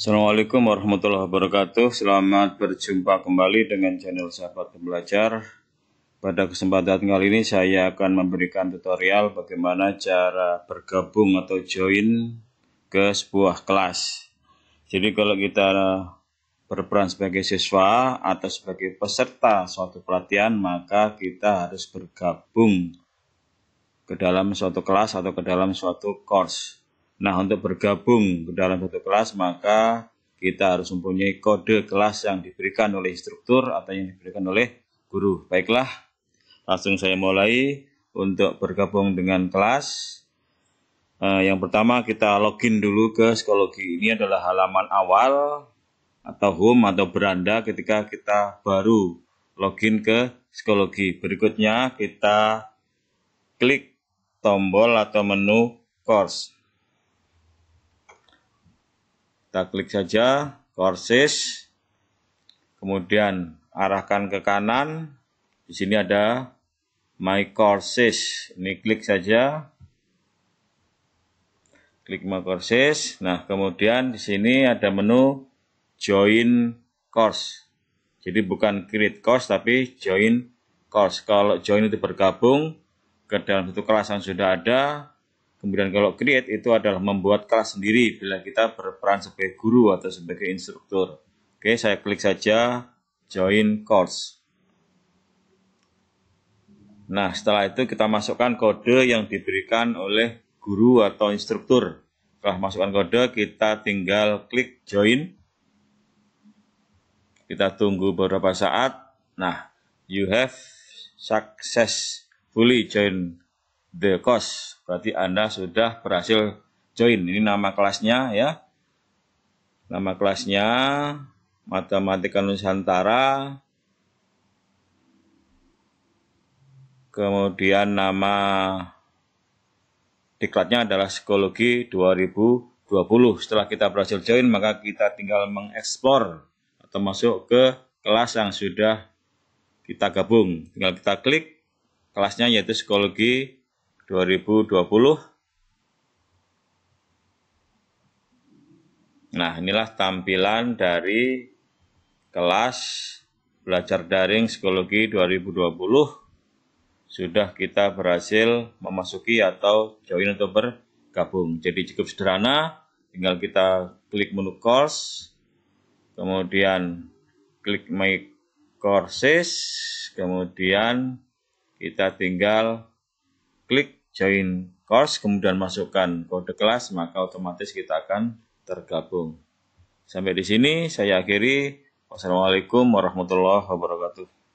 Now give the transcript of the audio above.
Assalamualaikum warahmatullahi wabarakatuh. Selamat berjumpa kembali dengan channel Sahabat Pembelajar. Pada kesempatan kali ini saya akan memberikan tutorial bagaimana cara bergabung atau join ke sebuah kelas. Jadi kalau kita berperan sebagai siswa atau sebagai peserta suatu pelatihan, maka kita harus bergabung ke dalam suatu kelas atau ke dalam suatu course. Nah, untuk bergabung ke dalam satu kelas, maka kita harus mempunyai kode kelas yang diberikan oleh instruktur atau yang diberikan oleh guru. Baiklah, langsung saya mulai untuk bergabung dengan kelas. Eh, yang pertama kita login dulu ke Psikologi. Ini adalah halaman awal atau home atau beranda ketika kita baru login ke Psikologi. Berikutnya kita klik tombol atau menu course. Kita klik saja courses. Kemudian arahkan ke kanan. Di sini ada my courses. Ini klik saja. Klik my courses. Nah, kemudian di sini ada menu join course. Jadi bukan create course tapi join course. Kalau join itu bergabung ke dalam satu kelas yang sudah ada, Kemudian kalau create itu adalah membuat kelas sendiri bila kita berperan sebagai guru atau sebagai instruktur. Oke, saya klik saja join course. Nah, setelah itu kita masukkan kode yang diberikan oleh guru atau instruktur. Setelah masukkan kode, kita tinggal klik join. Kita tunggu beberapa saat. Nah, you have successfully join the cost Berarti Anda sudah berhasil join. Ini nama kelasnya ya. Nama kelasnya Matematika Nusantara. Kemudian nama diklatnya adalah Psikologi 2020. Setelah kita berhasil join, maka kita tinggal mengeksplor atau masuk ke kelas yang sudah kita gabung. Tinggal kita klik kelasnya yaitu Psikologi 2020. Nah, inilah tampilan dari kelas belajar daring psikologi 2020. Sudah kita berhasil memasuki atau join atau bergabung. Jadi cukup sederhana, tinggal kita klik menu course, kemudian klik my courses, kemudian kita tinggal klik join course, kemudian masukkan kode kelas, maka otomatis kita akan tergabung. Sampai di sini saya akhiri. Wassalamualaikum warahmatullahi wabarakatuh.